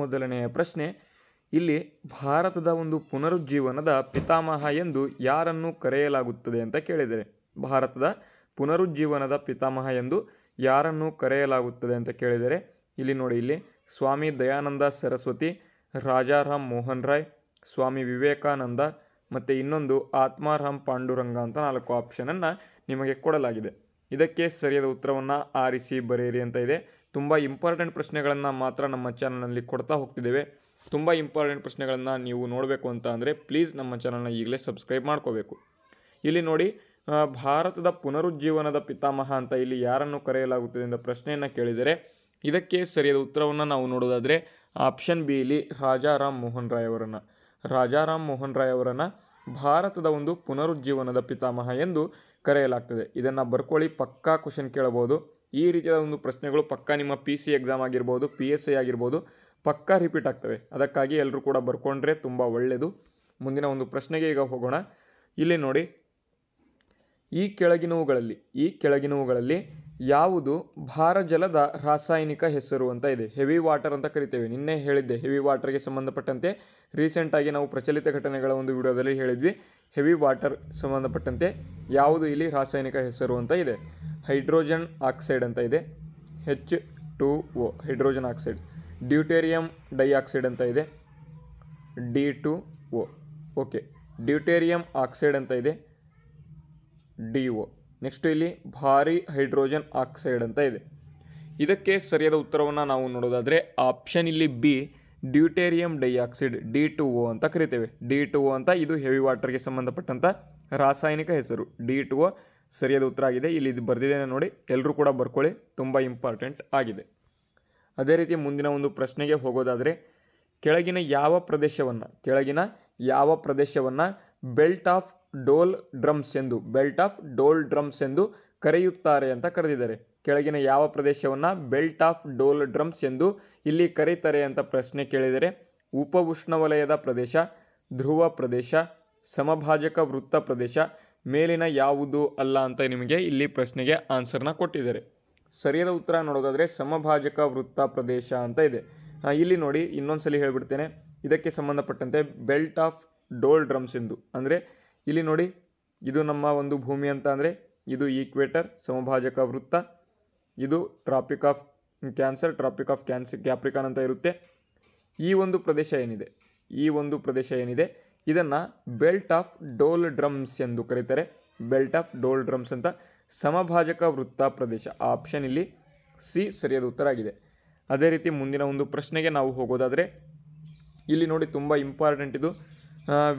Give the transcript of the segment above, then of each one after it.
ಮೊದಲನೆಯ ಪ್ರಶ್ನೆ ಇಲ್ಲಿ ಭಾರತದ ಒಂದು ಪುನರುಜ್ಜೀವನದ ಪಿತಾಮಹ ಎಂದು ಯಾರನ್ನು ಕರೆಯಲಾಗುತ್ತದೆ ಅಂತ ಕೇಳಿದರೆ ಭಾರತದ ಪುನರುಜ್ಜೀವನದ ಪಿತಾಮಹ ಎಂದು ಯಾರನ್ನು ಕರೆಯಲಾಗುತ್ತದೆ ಅಂತ ಕೇಳಿದರೆ ಇಲ್ಲಿ ನೋಡಿ ಇಲ್ಲಿ ಸ್ವಾಮಿ ದಯಾನಂದ ಸರಸ್ವತಿ ರಾಜಾರಾಮ್ ಮೋಹನ್ ರಾಯ್ ಸ್ವಾಮಿ ವಿವೇಕಾನಂದ ಮತ್ತು ಇನ್ನೊಂದು ಆತ್ಮಾರಾಮ್ ಪಾಂಡುರಂಗ ಅಂತ ನಾಲ್ಕು ಆಪ್ಷನನ್ನು ನಿಮಗೆ ಕೊಡಲಾಗಿದೆ ಇದಕ್ಕೆ ಸರಿಯಾದ ಉತ್ತರವನ್ನು ಆರಿಸಿ ಬರೆಯಿರಿ ಅಂತ ಇದೆ ತುಂಬ ಇಂಪಾರ್ಟೆಂಟ್ ಪ್ರಶ್ನೆಗಳನ್ನು ಮಾತ್ರ ನಮ್ಮ ಚಾನಲ್ನಲ್ಲಿ ಕೊಡ್ತಾ ಹೋಗ್ತಿದ್ದೇವೆ ತುಂಬ ಇಂಪಾರ್ಟೆಂಟ್ ಪ್ರಶ್ನೆಗಳನ್ನು ನೀವು ನೋಡಬೇಕು ಅಂತ ಅಂದರೆ ಪ್ಲೀಸ್ ನಮ್ಮ ಚಾನಲ್ನ ಈಗಲೇ ಸಬ್ಸ್ಕ್ರೈಬ್ ಮಾಡ್ಕೋಬೇಕು ಇಲ್ಲಿ ನೋಡಿ ಭಾರತದ ಪುನರುಜ್ಜೀವನದ ಪಿತಾಮಹ ಅಂತ ಇಲ್ಲಿ ಯಾರನ್ನು ಕರೆಯಲಾಗುತ್ತದೆ ಎಂದ ಪ್ರಶ್ನೆಯನ್ನು ಕೇಳಿದರೆ ಇದಕ್ಕೆ ಸರಿಯಾದ ಉತ್ತರವನ್ನು ನಾವು ನೋಡೋದಾದರೆ ಆಪ್ಷನ್ ಬಿ ಇಲ್ಲಿ ರಾಜಾರಾಮ್ ಮೋಹನ್ ರಾಯ್ ಅವರನ್ನು ರಾಜಾರಾಮ್ ಮೋಹನ್ ರಾಯ್ ಅವರನ್ನು ಭಾರತದ ಒಂದು ಪುನರುಜ್ಜೀವನದ ಪಿತಾಮಹ ಎಂದು ಕರೆಯಲಾಗ್ತದೆ ಇದನ್ನು ಬರ್ಕೊಳ್ಳಿ ಪಕ್ಕಾ ಕ್ವಶನ್ ಕೇಳಬಹುದು ಈ ರೀತಿಯಾದ ಒಂದು ಪ್ರಶ್ನೆಗಳು ಪಕ್ಕಾ ನಿಮ್ಮ ಪಿ ಸಿ ಎಕ್ಸಾಮ್ ಆಗಿರ್ಬೋದು ಪಿ ಎಸ್ ಸಿ ಆಗಿರ್ಬೋದು ಪಕ್ಕಾ ರಿಪೀಟ್ ಆಗ್ತವೆ ಅದಕ್ಕಾಗಿ ಎಲ್ಲರೂ ಕೂಡ ಬರ್ಕೊಂಡ್ರೆ ತುಂಬ ಒಳ್ಳೆಯದು ಮುಂದಿನ ಒಂದು ಪ್ರಶ್ನೆಗೆ ಈಗ ಹೋಗೋಣ ಇಲ್ಲಿ ನೋಡಿ ಈ ಕೆಳಗಿನವುಗಳಲ್ಲಿ ಈ ಕೆಳಗಿನವುಗಳಲ್ಲಿ ಯಾವುದು ಭಾರಜಲದ ರಾಸಾಯನಿಕ ಹೆಸರು ಅಂತ ಇದೆ ಹೆವಿ ವಾಟರ್ ಅಂತ ಕರಿತೇವೆ ನಿನ್ನೆ ಹೇಳಿದ್ದೆ ಹೆವಿ ವಾಟರ್ಗೆ ಸಂಬಂಧಪಟ್ಟಂತೆ ರೀಸೆಂಟಾಗಿ ನಾವು ಪ್ರಚಲಿತ ಘಟನೆಗಳ ಒಂದು ವಿಡಿಯೋದಲ್ಲಿ ಹೇಳಿದ್ವಿ ಹೆವಿ ವಾಟರ್ ಸಂಬಂಧಪಟ್ಟಂತೆ ಯಾವುದು ಇಲ್ಲಿ ರಾಸಾಯನಿಕ ಹೆಸರು ಅಂತ ಇದೆ ಹೈಡ್ರೋಜನ್ ಆಕ್ಸೈಡ್ ಅಂತ ಇದೆ H two O hydrogen oxide deuterium dioxide ಅಂತ ಇದೆ D two O okay deuterium oxide ಅಂತ ಇದೆ ಡಿ ಒ ನೆಕ್ಸ್ಟ್ ಇಲ್ಲಿ ಭಾರಿ ಹೈಡ್ರೋಜನ್ ಆಕ್ಸೈಡ್ ಅಂತ ಇದೆ ಇದಕ್ಕೆ ಸರಿಯಾದ ಉತ್ತರವನ್ನು ನಾವು ನೋಡೋದಾದರೆ ಆಪ್ಷನ್ ಇಲ್ಲಿ B deuterium dioxide D two O ಅಂತ ಕರಿತೇವೆ ಡಿ ಟು ಒ ಅಂತ ಇದು ಹೆವಿ ವಾಟರ್ಗೆ ಸಂಬಂಧಪಟ್ಟಂಥ ರಾಸಾಯನಿಕ ಹೆಸರು ಡಿ ಟು ಒ ಸರಿಯಾದ ಉತ್ತರ ಆಗಿದೆ ಇಲ್ಲಿ ಇದು ಬರೆದಿದೆ ನೋಡಿ ಎಲ್ಲರೂ ಕೂಡ ಬರ್ಕೊಳ್ಳಿ ತುಂಬ ಇಂಪಾರ್ಟೆಂಟ್ ಆಗಿದೆ ಅದೇ ರೀತಿ ಮುಂದಿನ ಒಂದು ಪ್ರಶ್ನೆಗೆ ಹೋಗೋದಾದರೆ ಕೆಳಗಿನ ಯಾವ ಪ್ರದೇಶವನ್ನು ಕೆಳಗಿನ ಯಾವ ಪ್ರದೇಶವನ್ನು ಬೆಲ್ಟ್ ಆಫ್ ಡೋಲ್ ಡ್ರಮ್ಸ್ ಎಂದು ಬೆಲ್ಟ್ ಆಫ್ ಡೋಲ್ ಡ್ರಮ್ಸ್ ಎಂದು ಕರೆಯುತ್ತಾರೆ ಅಂತ ಕರೆದಿದ್ದಾರೆ ಕೆಳಗಿನ ಯಾವ ಪ್ರದೇಶವನ್ನು ಬೆಲ್ಟ್ ಆಫ್ ಡೋಲ್ ಡ್ರಮ್ಸ್ ಎಂದು ಇಲ್ಲಿ ಕರೀತಾರೆ ಅಂತ ಪ್ರಶ್ನೆ ಕೇಳಿದರೆ ಉಪ ಉಷ್ಣವಲಯದ ಪ್ರದೇಶ ಧ್ರುವ ಪ್ರದೇಶ ಸಮಭಾಜಕ ವೃತ್ತ ಪ್ರದೇಶ ಮೇಲಿನ ಯಾವುದು ಅಲ್ಲ ಅಂತ ನಿಮಗೆ ಇಲ್ಲಿ ಪ್ರಶ್ನೆಗೆ ಆನ್ಸರ್ನ ಕೊಟ್ಟಿದ್ದಾರೆ ಸರಿಯಾದ ಉತ್ತರ ನೋಡೋದಾದರೆ ಸಮಭಾಜಕ ವೃತ್ತ ಪ್ರದೇಶ ಅಂತ ಇದೆ ಇಲ್ಲಿ ನೋಡಿ ಇನ್ನೊಂದು ಸಲ ಹೇಳಿಬಿಡ್ತೇನೆ ಇದಕ್ಕೆ ಸಂಬಂಧಪಟ್ಟಂತೆ ಬೆಲ್ಟ್ ಆಫ್ ಡೋಲ್ ಡ್ರಮ್ಸ್ ಎಂದು ಅಂದರೆ ಇಲ್ಲಿ ನೋಡಿ ಇದು ನಮ್ಮ ಒಂದು ಭೂಮಿ ಅಂತ ಅಂದರೆ ಇದು ಈಕ್ವೇಟರ್ ಸಮಭಾಜಕ ವೃತ್ತ ಇದು tropic of cancer tropic of cancer capricorn ಅಂತ ಇರುತ್ತೆ ಈ ಒಂದು ಪ್ರದೇಶ ಏನಿದೆ ಈ ಒಂದು ಪ್ರದೇಶ ಏನಿದೆ ಇದನ್ನು ಬೆಲ್ಟ್ ಆಫ್ ಡೋಲ್ ಡ್ರಮ್ಸ್ ಎಂದು ಕರೀತಾರೆ ಬೆಲ್ಟ್ ಆಫ್ ಡೋಲ್ ಡ್ರಮ್ಸ್ ಅಂತ ಸಮಭಾಜಕ ವೃತ್ತ ಪ್ರದೇಶ ಆಪ್ಷನ್ ಇಲ್ಲಿ ಸಿ ಸರಿಯಾದ ಉತ್ತರ ಆಗಿದೆ ಅದೇ ರೀತಿ ಮುಂದಿನ ಒಂದು ಪ್ರಶ್ನೆಗೆ ನಾವು ಹೋಗೋದಾದರೆ ಇಲ್ಲಿ ನೋಡಿ ತುಂಬ ಇಂಪಾರ್ಟೆಂಟ್ ಇದು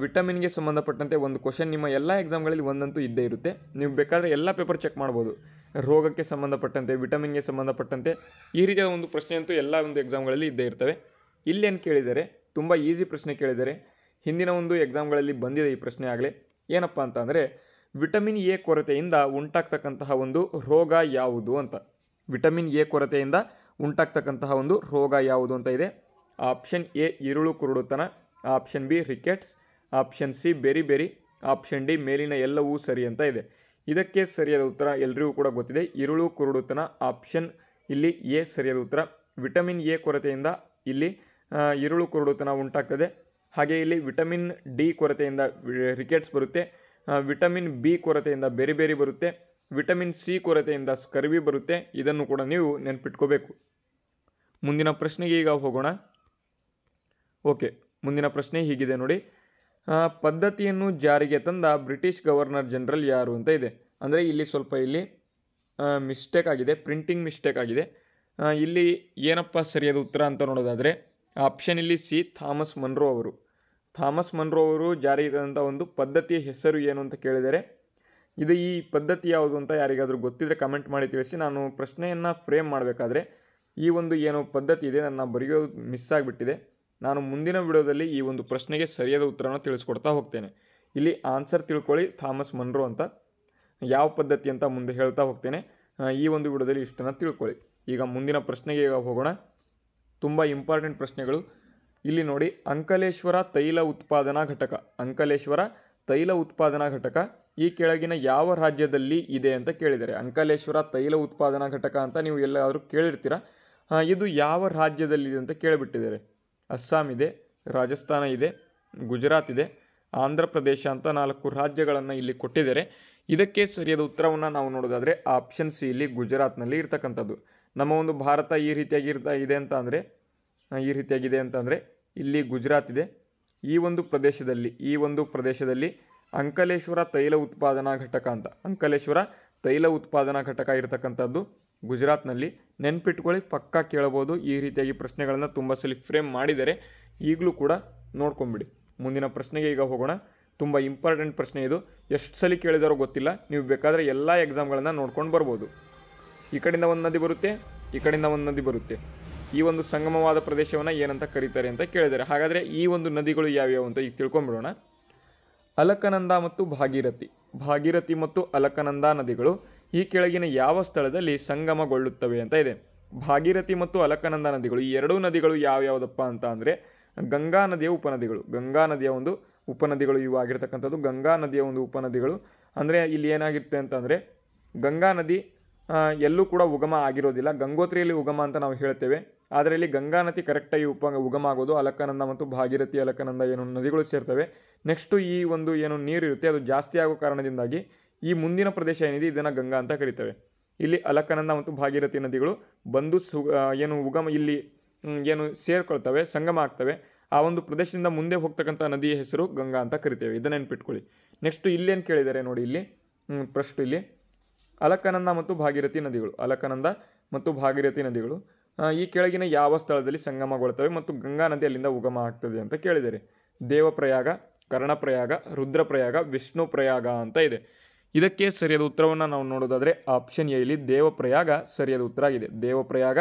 ವಿಟಮಿನ್ಗೆ ಸಂಬಂಧಪಟ್ಟಂತೆ ಒಂದು ಕ್ವಶನ್ ನಿಮ್ಮ ಎಲ್ಲ ಎಕ್ಸಾಮ್ಗಳಲ್ಲಿ ಒಂದಂತೂ ಇದ್ದೇ ಇರುತ್ತೆ ನೀವು ಬೇಕಾದರೆ ಎಲ್ಲ ಪೇಪರ್ ಚೆಕ್ ಮಾಡ್ಬೋದು ರೋಗಕ್ಕೆ ಸಂಬಂಧಪಟ್ಟಂತೆ ವಿಟಮಿನ್ಗೆ ಸಂಬಂಧಪಟ್ಟಂತೆ ಈ ರೀತಿಯ ಒಂದು ಪ್ರಶ್ನೆಯಂತೂ ಎಲ್ಲ ಒಂದು ಎಕ್ಸಾಮ್ಗಳಲ್ಲಿ ಇದ್ದೇ ಇರ್ತವೆ ಇಲ್ಲೇನು ಕೇಳಿದರೆ ತುಂಬ ಈಸಿ ಪ್ರಶ್ನೆ ಕೇಳಿದರೆ ಹಿಂದಿನ ಒಂದು ಎಕ್ಸಾಮ್ಗಳಲ್ಲಿ ಬಂದಿದೆ ಈ ಪ್ರಶ್ನೆ ಆಗಲಿ ಏನಪ್ಪ ಅಂತ ಅಂದರೆ ವಿಟಮಿನ್ ಎ ಕೊರತೆಯಿಂದ ಉಂಟಾಗ್ತಕ್ಕಂತಹ ಒಂದು ರೋಗ ಯಾವುದು ಅಂತ ವಿಟಮಿನ್ ಎ ಕೊರತೆಯಿಂದ ಉಂಟಾಗ್ತಕ್ಕಂತಹ ಒಂದು ರೋಗ ಯಾವುದು ಅಂತ ಇದೆ ಆಪ್ಷನ್ ಎ ಈರುಳು ಕುರುಡುತನ option B rickets option C beriberi option D ಮೇಲಿನ ಎಲ್ಲವೂ ಸರಿ ಅಂತ ಇದೆ ಇದಕ್ಕೆ ಸರಿಯಾದ ಉತ್ತರ ಎಲ್ರಿಗೂ ಕೂಡ ಗೊತ್ತಿದೆ ಇರುಳು ಕುರುಡುತನ ಆಪ್ಷನ್ ಇಲ್ಲಿ ಎ ಸರಿಯಾದ ಉತ್ತರ ವಿಟಮಿನ್ ಎ ಕೊರತೆಯಿಂದ ಇಲ್ಲಿ ಇರುಳು ಕುರುಡುತನ ಉಂಟಾಗ್ತದೆ ಹಾಗೆ ಇಲ್ಲಿ ವಿಟಮಿನ್ ಡಿ ಕೊರತೆಯಿಂದ ರಿಕೆಟ್ಸ್ ಬರುತ್ತೆ ವಿಟಮಿನ್ ಬಿ ಕೊರತೆಯಿಂದ ಬೇರೆ ಬೇರೆ ಬರುತ್ತೆ ವಿಟಮಿನ್ ಸಿ ಕೊರತೆಯಿಂದ ಸ್ಕರ್ವಿ ಬರುತ್ತೆ ಇದನ್ನು ಕೂಡ ನೀವು ನೆನ್ಪಿಟ್ಕೋಬೇಕು ಮುಂದಿನ ಪ್ರಶ್ನೆಗೆ ಈಗ ಹೋಗೋಣ ಓಕೆ ಮುಂದಿನ ಪ್ರಶ್ನೆ ಹೀಗಿದೆ ನೋಡಿ ಪದ್ಧತಿಯನ್ನು ಜಾರಿಗೆ ತಂದ ಬ್ರಿಟಿಷ್ ಗವರ್ನರ್ ಜನರಲ್ ಯಾರು ಅಂತ ಇದೆ ಅಂದರೆ ಇಲ್ಲಿ ಸ್ವಲ್ಪ ಇಲ್ಲಿ ಮಿಸ್ಟೇಕ್ ಆಗಿದೆ ಪ್ರಿಂಟಿಂಗ್ ಮಿಸ್ಟೇಕ್ ಆಗಿದೆ ಇಲ್ಲಿ ಏನಪ್ಪ ಸರಿಯಾದ ಉತ್ತರ ಅಂತ ನೋಡೋದಾದರೆ ಆಪ್ಷನ್ ಇಲ್ಲಿ ಸಿ ಥಾಮಸ್ ಮನ್ರೋ ಅವರು ಥಾಮಸ್ ಮನ್ರೋ ಅವರು ಜಾರಿಗೆ ತಂದಂಥ ಒಂದು ಪದ್ಧತಿಯ ಹೆಸರು ಏನು ಅಂತ ಕೇಳಿದರೆ ಇದು ಈ ಪದ್ಧತಿ ಯಾವುದು ಅಂತ ಯಾರಿಗಾದರೂ ಗೊತ್ತಿದ್ದರೆ ಕಮೆಂಟ್ ಮಾಡಿ ತಿಳಿಸಿ ನಾನು ಪ್ರಶ್ನೆಯನ್ನು ಫ್ರೇಮ್ ಮಾಡಬೇಕಾದ್ರೆ ಈ ಒಂದು ಏನು ಪದ್ಧತಿ ಇದೆ ನನ್ನ ಬರೆಯೋದು ಮಿಸ್ ಆಗಿಬಿಟ್ಟಿದೆ ನಾನು ಮುಂದಿನ ವಿಡಿಯೋದಲ್ಲಿ ಈ ಒಂದು ಪ್ರಶ್ನೆಗೆ ಸರಿಯಾದ ಉತ್ತರವನ್ನು ತಿಳಿಸ್ಕೊಡ್ತಾ ಹೋಗ್ತೇನೆ ಇಲ್ಲಿ ಆನ್ಸರ್ ತಿಳ್ಕೊಳ್ಳಿ ಥಾಮಸ್ ಮನ್ರೋ ಅಂತ ಯಾವ ಪದ್ಧತಿ ಅಂತ ಮುಂದೆ ಹೇಳ್ತಾ ಹೋಗ್ತೇನೆ ಈ ಒಂದು ವಿಡಿಯೋದಲ್ಲಿ ಇಷ್ಟನ್ನು ತಿಳ್ಕೊಳ್ಳಿ ಈಗ ಮುಂದಿನ ಪ್ರಶ್ನೆಗೆ ಹೋಗೋಣ ತುಂಬ ಇಂಪಾರ್ಟೆಂಟ್ ಪ್ರಶ್ನೆಗಳು ಇಲ್ಲಿ ನೋಡಿ ಅಂಕಲೇಶ್ವರ ತೈಲ ಉತ್ಪಾದನಾ ಘಟಕ ಅಂಕಲೇಶ್ವರ ತೈಲ ಉತ್ಪಾದನಾ ಘಟಕ ಈ ಕೆಳಗಿನ ಯಾವ ರಾಜ್ಯದಲ್ಲಿ ಇದೆ ಅಂತ ಕೇಳಿದ್ದಾರೆ ಅಂಕಲೇಶ್ವರ ತೈಲ ಉತ್ಪಾದನಾ ಘಟಕ ಅಂತ ನೀವು ಎಲ್ಲಾದರೂ ಕೇಳಿರ್ತೀರ ಇದು ಯಾವ ರಾಜ್ಯದಲ್ಲಿದೆ ಅಂತ ಕೇಳಿಬಿಟ್ಟಿದ್ದಾರೆ ಅಸ್ಸಾಂ ಇದೆ ರಾಜಸ್ಥಾನ ಇದೆ ಗುಜರಾತ್ ಇದೆ ಆಂಧ್ರ ಪ್ರದೇಶ ಅಂತ ನಾಲ್ಕು ರಾಜ್ಯಗಳನ್ನು ಇಲ್ಲಿ ಕೊಟ್ಟಿದ್ದಾರೆ ಇದಕ್ಕೆ ಸರಿಯಾದ ಉತ್ತರವನ್ನು ನಾವು ನೋಡೋದಾದರೆ ಆಪ್ಷನ್ ಸಿ ಇಲ್ಲಿ ಗುಜರಾತ್ನಲ್ಲಿ ಇರ್ತಕ್ಕಂಥದ್ದು ನಮ್ಮ ಒಂದು ಭಾರತ ಈ ರೀತಿಯಾಗಿ ಇದೆ ಅಂತ ಅಂದರೆ ಈ ರೀತಿಯಾಗಿದೆ ಅಂತಂದರೆ ಇಲ್ಲಿ ಗುಜರಾತ್ ಇದೆ ಈ ಒಂದು ಪ್ರದೇಶದಲ್ಲಿ ಈ ಒಂದು ಪ್ರದೇಶದಲ್ಲಿ ಅಂಕಲೇಶ್ವರ ತೈಲ ಉತ್ಪಾದನಾ ಘಟಕ ಅಂತ ಅಂಕಲೇಶ್ವರ ತೈಲ ಉತ್ಪಾದನಾ ಘಟಕ ಇರತಕ್ಕಂಥದ್ದು ಗುಜರಾತ್ನಲ್ಲಿ ನೆನ್ಪಿಟ್ಕೊಳ್ಳಿ ಪಕ್ಕಾ ಕೇಳಬೋದು ಈ ರೀತಿಯಾಗಿ ಪ್ರಶ್ನೆಗಳನ್ನು ತುಂಬ ಸಲ ಫ್ರೇಮ್ ಮಾಡಿದರೆ ಈಗಲೂ ಕೂಡ ನೋಡ್ಕೊಂಬಿಡಿ ಮುಂದಿನ ಪ್ರಶ್ನೆಗೆ ಈಗ ಹೋಗೋಣ ತುಂಬ ಇಂಪಾರ್ಟೆಂಟ್ ಪ್ರಶ್ನೆ ಇದು ಎಷ್ಟು ಸಲ ಕೇಳಿದಾರೋ ಗೊತ್ತಿಲ್ಲ ನೀವು ಬೇಕಾದರೆ ಎಲ್ಲ ಎಕ್ಸಾಮ್ಗಳನ್ನು ನೋಡ್ಕೊಂಡು ಬರ್ಬೋದು ಈ ಕಡೆಯಿಂದ ಒಂದು ನದಿ ಬರುತ್ತೆ ಈ ಕಡೆಯಿಂದ ಒಂದು ನದಿ ಬರುತ್ತೆ ಈ ಒಂದು ಸಂಗಮವಾದ ಪ್ರದೇಶವನ್ನು ಏನಂತ ಕರೀತಾರೆ ಅಂತ ಕೇಳಿದ್ದಾರೆ ಹಾಗಾದರೆ ಈ ಒಂದು ನದಿಗಳು ಯಾವ್ಯಾವು ಅಂತ ಈಗ ತಿಳ್ಕೊಂಬಿಡೋಣ ಅಲಕನಂದ ಮತ್ತು ಭಾಗೀರಥಿ ಭಾಗೀರಥಿ ಮತ್ತು ಅಲಕನಂದ ನದಿಗಳು ಈ ಕೆಳಗಿನ ಯಾವ ಸ್ಥಳದಲ್ಲಿ ಸಂಗಮಗೊಳ್ಳುತ್ತವೆ ಅಂತ ಇದೆ ಭಾಗಿರಥಿ ಮತ್ತು ಅಲಕನಂದ ನದಿಗಳು ಈ ಎರಡೂ ನದಿಗಳು ಯಾವ್ಯಾವುದಪ್ಪ ಅಂತ ಅಂದರೆ ಗಂಗಾ ನದಿಯ ಉಪನದಿಗಳು ಗಂಗಾ ನದಿಯ ಒಂದು ಉಪನದಿಗಳು ಇವು ಆಗಿರ್ತಕ್ಕಂಥದ್ದು ಗಂಗಾ ನದಿಯ ಒಂದು ಉಪನದಿಗಳು ಅಂದರೆ ಇಲ್ಲಿ ಏನಾಗಿರುತ್ತೆ ಅಂತಂದರೆ ಗಂಗಾ ನದಿ ಎಲ್ಲೂ ಕೂಡ ಉಗಮ ಆಗಿರೋದಿಲ್ಲ ಗಂಗೋತ್ರಿಯಲ್ಲಿ ಉಗಮ ಅಂತ ನಾವು ಹೇಳ್ತೇವೆ ಆದರೆ ಇಲ್ಲಿ ಗಂಗಾ ನದಿ ಕರೆಕ್ಟಾಗಿ ಉಪ ಉಗಮ ಆಗೋದು ಅಲಕನಂದ ಮತ್ತು ಭಾಗಿರಥಿ ಅಲಕನಂದ ಏನು ನದಿಗಳು ಸೇರ್ತವೆ ನೆಕ್ಸ್ಟು ಈ ಒಂದು ಏನು ನೀರು ಇರುತ್ತೆ ಅದು ಜಾಸ್ತಿ ಆಗೋ ಕಾರಣದಿಂದಾಗಿ ಈ ಮುಂದಿನ ಪ್ರದೇಶ ಏನಿದೆ ಇದನ್ನು ಗಂಗಾ ಅಂತ ಕರೀತೇವೆ ಇಲ್ಲಿ ಅಲಕನಂದ ಮತ್ತು ಭಾಗೀರಥಿ ನದಿಗಳು ಬಂದು ಸು ಏನು ಉಗಮ ಇಲ್ಲಿ ಏನು ಸೇರ್ಕೊಳ್ತವೆ ಸಂಗಮ ಆಗ್ತವೆ ಆ ಒಂದು ಪ್ರದೇಶದಿಂದ ಮುಂದೆ ಹೋಗ್ತಕ್ಕಂಥ ನದಿಯ ಹೆಸರು ಗಂಗಾ ಅಂತ ಕರಿತೇವೆ ಇದನ್ನು ನೆನ್ಪಿಟ್ಕೊಳ್ಳಿ ನೆಕ್ಸ್ಟ್ ಇಲ್ಲೇನು ಕೇಳಿದ್ದಾರೆ ನೋಡಿ ಇಲ್ಲಿ ಪ್ರಶ್ನೆ ಇಲ್ಲಿ ಅಲಕನಂದ ಮತ್ತು ಭಾಗೀರಥಿ ನದಿಗಳು ಅಲಕನಂದ ಮತ್ತು ಭಾಗೀರಥಿ ನದಿಗಳು ಈ ಕೆಳಗಿನ ಯಾವ ಸ್ಥಳದಲ್ಲಿ ಸಂಗಮಗೊಳ್ತವೆ ಮತ್ತು ಗಂಗಾ ನದಿ ಅಲ್ಲಿಂದ ಉಗಮ ಆಗ್ತದೆ ಅಂತ ಕೇಳಿದ್ದಾರೆ ದೇವಪ್ರಯಾಗ ಕರ್ಣಪ್ರಯಾಗ ರುದ್ರಪ್ರಯಾಗ ವಿಷ್ಣು ಪ್ರಯಾಗ ಅಂತ ಇದೆ ಇದಕ್ಕೆ ಸರಿಯಾದ ಉತ್ತರವನ್ನು ನಾವು ನೋಡೋದಾದರೆ ಆಪ್ಷನ್ ಎ ಇಲ್ಲಿ ದೇವಪ್ರಯಾಗ ಸರಿಯಾದ ಉತ್ತರ ಆಗಿದೆ ದೇವಪ್ರಯಾಗ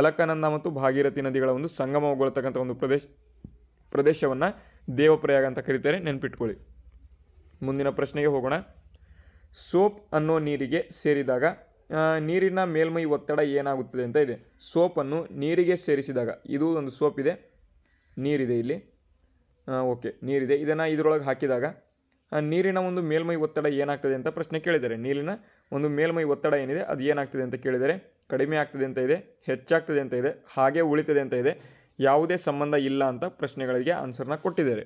ಅಲಕಾನಂದ ಮತ್ತು ಭಾಗೀರಥಿ ನದಿಗಳ ಒಂದು ಸಂಗಮಗೊಳ್ತಕ್ಕಂಥ ಒಂದು ಪ್ರದೇಶ ಪ್ರದೇಶವನ್ನು ದೇವಪ್ರಯಾಗ ಅಂತ ಕರೀತಾರೆ ನೆನ್ಪಿಟ್ಕೊಳ್ಳಿ ಮುಂದಿನ ಪ್ರಶ್ನೆಗೆ ಹೋಗೋಣ ಸೋಪ್ ಅನ್ನೋ ನೀರಿಗೆ ಸೇರಿದಾಗ ನೀರಿನ ಮೇಲ್ಮೈ ಒತ್ತಡ ಏನಾಗುತ್ತದೆ ಅಂತ ಇದೆ ಸೋಪನ್ನು ನೀರಿಗೆ ಸೇರಿಸಿದಾಗ ಇದು ಒಂದು ಸೋಪ್ ಇದೆ ನೀರಿದೆ ಇಲ್ಲಿ ಓಕೆ ನೀರಿದೆ ಇದನ್ನು ಇದರೊಳಗೆ ಹಾಕಿದಾಗ ನೀರಿನ ಒಂದು ಮೇಲ್ಮೈ ಒತ್ತಡ ಏನಾಗ್ತದೆ ಅಂತ ಪ್ರಶ್ನೆ ಕೇಳಿದ್ದಾರೆ ನೀರಿನ ಒಂದು ಮೇಲ್ಮೈ ಒತ್ತಡ ಏನಿದೆ ಅದು ಏನಾಗ್ತದೆ ಅಂತ ಕೇಳಿದರೆ ಕಡಿಮೆ ಆಗ್ತದೆ ಅಂತ ಇದೆ ಹೆಚ್ಚಾಗ್ತದೆ ಅಂತ ಇದೆ ಹಾಗೆ ಉಳಿತದೆ ಅಂತ ಇದೆ ಯಾವುದೇ ಸಂಬಂಧ ಇಲ್ಲ ಅಂತ ಪ್ರಶ್ನೆಗಳಿಗೆ ಆನ್ಸರ್ನ ಕೊಟ್ಟಿದ್ದಾರೆ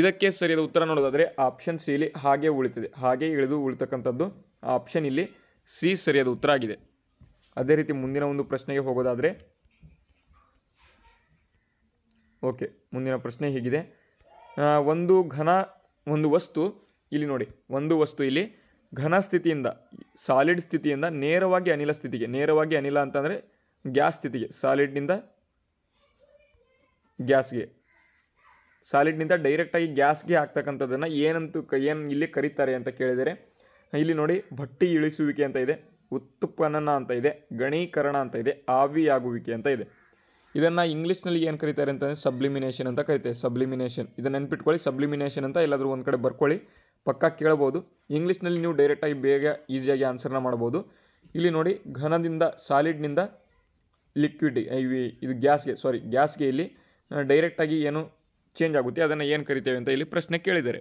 ಇದಕ್ಕೆ ಸರಿಯಾದ ಉತ್ತರ ನೋಡೋದಾದರೆ ಆಪ್ಷನ್ ಇಲ್ಲಿ ಹಾಗೆ ಉಳಿತದೆ ಹಾಗೆ ಇಳಿದು ಉಳಿತಕ್ಕಂಥದ್ದು ಆಪ್ಷನ್ ಇಲ್ಲಿ ಸಿ ಸರಿಯಾದ ಉತ್ತರ ಆಗಿದೆ ಅದೇ ರೀತಿ ಮುಂದಿನ ಒಂದು ಪ್ರಶ್ನೆಗೆ ಹೋಗೋದಾದರೆ ಓಕೆ ಮುಂದಿನ ಪ್ರಶ್ನೆ ಹೀಗಿದೆ ಒಂದು ಘನ ಒಂದು ವಸ್ತು ಇಲ್ಲಿ ನೋಡಿ ಒಂದು ವಸ್ತು ಇಲ್ಲಿ ಘನ ಸ್ಥಿತಿಯಿಂದ ಸಾಲಿಡ್ ಸ್ಥಿತಿಯಿಂದ ನೇರವಾಗಿ ಅನಿಲ ಸ್ಥಿತಿಗೆ ನೇರವಾಗಿ ಅನಿಲ ಅಂತಂದರೆ ಗ್ಯಾಸ್ ಸ್ಥಿತಿಗೆ ಸಾಲಿಡ್ನಿಂದ ಗ್ಯಾಸ್ಗೆ ಸಾಲಿಡ್ನಿಂದ ಡೈರೆಕ್ಟಾಗಿ ಗ್ಯಾಸ್ಗೆ ಆಗ್ತಕ್ಕಂಥದ್ದನ್ನು ಏನಂತೂ ಏನು ಇಲ್ಲಿ ಕರೀತಾರೆ ಅಂತ ಕೇಳಿದರೆ ಇಲ್ಲಿ ನೋಡಿ ಬಟ್ಟಿ ಇಳಿಸುವಿಕೆ ಅಂತ ಇದೆ ಉತ್ಪನ್ನ ಅಂತ ಇದೆ ಗಣೀಕರಣ ಅಂತ ಇದೆ ಆವಿಯಾಗುವಿಕೆ ಅಂತ ಇದೆ ಇದನ್ನು ಇಂಗ್ಲೀಷ್ನಲ್ಲಿ ಏನು ಕರೀತಾರೆ ಅಂತಂದರೆ ಸಬ್ಲಿಮಿನೇಷನ್ ಅಂತ ಕರಿತಾರೆ ಸಬ್ಲಿಮಿನೇಷನ್ ಇದನ್ನು ನೆನ್ಪಿಟ್ಕೊಳ್ಳಿ ಸಬ್ಲಿಮಿನೇಷನ್ ಅಂತ ಎಲ್ಲಾದರೂ ಒಂದು ಕಡೆ ಬರ್ಕೊಳ್ಳಿ ಪಕ್ಕ ಕೇಳ್ಬೋದು ಇಂಗ್ಲೀಷ್ನಲ್ಲಿ ನೀವು ಡೈರೆಕ್ಟಾಗಿ ಬೇಗ ಈಸಿಯಾಗಿ ಆನ್ಸರ್ನ ಮಾಡ್ಬೋದು ಇಲ್ಲಿ ನೋಡಿ ಘನದಿಂದ ಸಾಲಿಡ್ನಿಂದ ಲಿಕ್ವಿಡ್ ಇದು ಗ್ಯಾಸ್ಗೆ ಸಾರಿ ಗ್ಯಾಸ್ಗೆ ಇಲ್ಲಿ ಡೈರೆಕ್ಟಾಗಿ ಏನು ಚೇಂಜ್ ಆಗುತ್ತೆ ಅದನ್ನು ಏನು ಕರಿತೇವೆ ಅಂತ ಇಲ್ಲಿ ಪ್ರಶ್ನೆ ಕೇಳಿದ್ದಾರೆ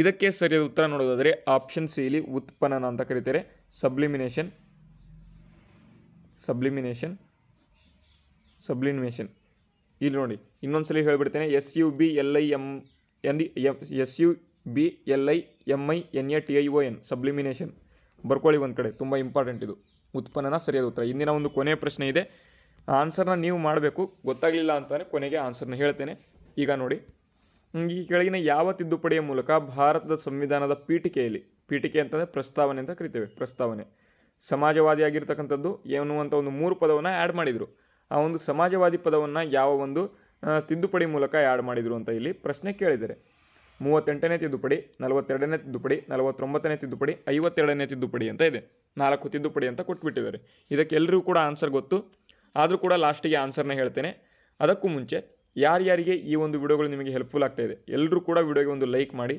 ಇದಕ್ಕೆ ಸರಿಯಾದ ಉತ್ತರ ನೋಡೋದಾದರೆ ಆಪ್ಷನ್ ಸಿ ಇಲ್ಲಿ ಉತ್ಪನ್ನ ಅಂತ ಕರಿತಾರೆ ಸಬ್ಲಿಮಿನೇಷನ್ ಸಬ್ಲಿಮಿನೇಷನ್ ಸಬ್ಲಿನಿಮೇಷನ್ ಇಲ್ಲಿ ನೋಡಿ ಇನ್ನೊಂದು ಸಲ ಹೇಳಿಬಿಡ್ತೇನೆ S U B L I M N S U B L I M I N A T I O N sublimation ಬರ್ಕೊಳ್ಳಿ ಒಂದು ಕಡೆ ತುಂಬ ಇಂಪಾರ್ಟೆಂಟ್ ಇದು ಉತ್ಪನ್ನನ ಸರಿಯಾದ ಉತ್ತರ ಇಂದಿನ ಒಂದು ಕೊನೆಯ ಪ್ರಶ್ನೆ ಇದೆ ಆನ್ಸರ್ನ ನೀವು ಮಾಡಬೇಕು ಗೊತ್ತಾಗಲಿಲ್ಲ ಅಂತಲೇ ಕೊನೆಗೆ ಆನ್ಸರ್ನ ಹೇಳ್ತೇನೆ ಈಗ ನೋಡಿ ಈ ಕೆಳಗಿನ ಯಾವ ತಿದ್ದುಪಡಿಯ ಮೂಲಕ ಭಾರತದ ಸಂವಿಧಾನದ ಪೀಠಿಕೆಯಲ್ಲಿ ಪೀಠಿಕೆ ಅಂತಂದರೆ ಪ್ರಸ್ತಾವನೆ ಅಂತ ಕರಿತೇವೆ ಪ್ರಸ್ತಾವನೆ ಸಮಾಜವಾದಿಯಾಗಿರ್ತಕ್ಕಂಥದ್ದು ಎನ್ನುವಂಥ ಒಂದು ಮೂರು ಪದವನ್ನು ಆ್ಯಡ್ ಮಾಡಿದರು ಆ ಒಂದು ಸಮಾಜವಾದಿ ಪದವನ್ನು ಯಾವ ಒಂದು ತಿದ್ದುಪಡಿ ಮೂಲಕ ಆ್ಯಡ್ ಮಾಡಿದರು ಅಂತ ಇಲ್ಲಿ ಪ್ರಶ್ನೆ ಕೇಳಿದರೆ ಮೂವತ್ತೆಂಟನೇ ತಿದ್ದುಪಡಿ ನಲವತ್ತೆರಡನೇ ತಿದ್ದುಪಡಿ ನಲವತ್ತೊಂಬತ್ತನೇ ತಿದ್ದುಪಡಿ ಐವತ್ತೆರಡನೇ ತಿದ್ದುಪಡಿ ಅಂತ ಇದೆ ನಾಲ್ಕು ತಿದ್ದುಪಡಿ ಅಂತ ಕೊಟ್ಬಿಟ್ಟಿದ್ದಾರೆ ಇದಕ್ಕೆ ಎಲ್ಲರಿಗೂ ಕೂಡ ಆನ್ಸರ್ ಗೊತ್ತು ಆದರೂ ಕೂಡ ಲಾಸ್ಟಿಗೆ ಆನ್ಸರ್ನ ಹೇಳ್ತೇನೆ ಅದಕ್ಕೂ ಮುಂಚೆ ಯಾರ್ಯಾರಿಗೆ ಈ ಒಂದು ವಿಡಿಯೋಗಳು ನಿಮಗೆ ಹೆಲ್ಪ್ಫುಲ್ ಆಗ್ತಾಯಿದೆ ಎಲ್ಲರೂ ಕೂಡ ವಿಡಿಯೋಗೆ ಒಂದು ಲೈಕ್ ಮಾಡಿ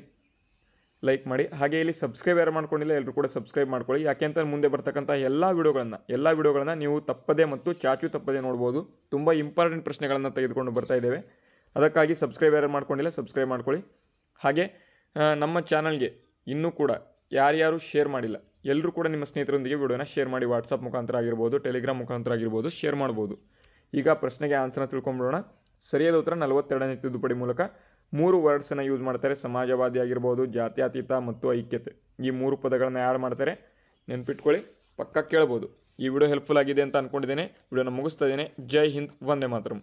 ಲೈಕ್ ಮಾಡಿ ಹಾಗೆ ಇಲ್ಲಿ ಸಬ್ಸ್ಕ್ರೈಬ್ ಯಾರು ಮಾಡ್ಕೊಂಡಿಲ್ಲ ಎಲ್ಲರೂ ಕೂಡ ಸಬ್ಸ್ಕ್ರೈಬ್ ಮಾಡ್ಕೊಳ್ಳಿ ಯಾಕೆಂತ ಮುಂದೆ ಬರ್ತಕ್ಕಂಥ ಎಲ್ಲ ವಿಡಿಯೋಗಳನ್ನು ಎಲ್ಲ ವಿಡಿಯೋಗಳನ್ನು ನೀವು ತಪ್ಪದೆ ಮತ್ತು ಚಾಚು ತಪ್ಪದೆ ನೋಡ್ಬೋದು ತುಂಬ ಇಂಪಾರ್ಟೆಂಟ್ ಪ್ರಶ್ನೆಗಳನ್ನು ತೆಗೆದುಕೊಂಡು ಬರ್ತಾ ಇದ್ದೇವೆ ಅದಕ್ಕಾಗಿ ಸಬ್ಸ್ಕ್ರೈಬ್ ಯಾರು ಮಾಡ್ಕೊಂಡಿಲ್ಲ ಸಬ್ಸ್ಕ್ರೈಬ್ ಮಾಡ್ಕೊಳ್ಳಿ ಹಾಗೆ ನಮ್ಮ ಚಾನಲ್ಗೆ ಇನ್ನೂ ಕೂಡ ಯಾರ್ಯಾರು ಶೇರ್ ಮಾಡಿಲ್ಲ ಎಲ್ಲರೂ ಕೂಡ ನಿಮ್ಮ ಸ್ನೇಹಿತರೊಂದಿಗೆ ವಿಡಿಯೋನ ಶೇರ್ ಮಾಡಿ ವಾಟ್ಸಪ್ ಮುಖಾಂತರ ಆಗಿರ್ಬೋದು ಟೆಲಿಗ್ರಾಮ್ ಮುಖಾಂತರ ಆಗಿರ್ಬೋದು ಶೇರ್ ಮಾಡ್ಬೋದು ಈಗ ಪ್ರಶ್ನೆಗೆ ಆನ್ಸರ್ನ ತಿಳ್ಕೊಂಬಿಡೋಣ ಸರಿಯಾದ ಉತ್ತರ ನಲವತ್ತೆರಡನೇ ತಿದ್ದುಪಡಿ ಮೂಲಕ ಮೂರು ವರ್ಡ್ಸನ್ನು ಯೂಸ್ ಮಾಡ್ತಾರೆ ಸಮಾಜವಾದಿ ಆಗಿರ್ಬೋದು ಜಾತ್ಯಾತೀತ ಮತ್ತು ಐಕ್ಯತೆ ಈ ಮೂರು ಪದಗಳನ್ನು ಯಾರು ಮಾಡ್ತಾರೆ ನೆನ್ಪಿಟ್ಕೊಳ್ಳಿ ಪಕ್ಕ ಕೇಳ್ಬೋದು ಈ ವಿಡಿಯೋ ಹೆಲ್ಪ್ಫುಲ್ ಆಗಿದೆ ಅಂತ ಅಂದ್ಕೊಂಡಿದ್ದೇನೆ ವಿಡಿಯೋನ ಮುಗಿಸ್ತಾ ಇದ್ದೇನೆ ಜೈ ಹಿಂದ್ ವಂದೇ ಮಾತರಂ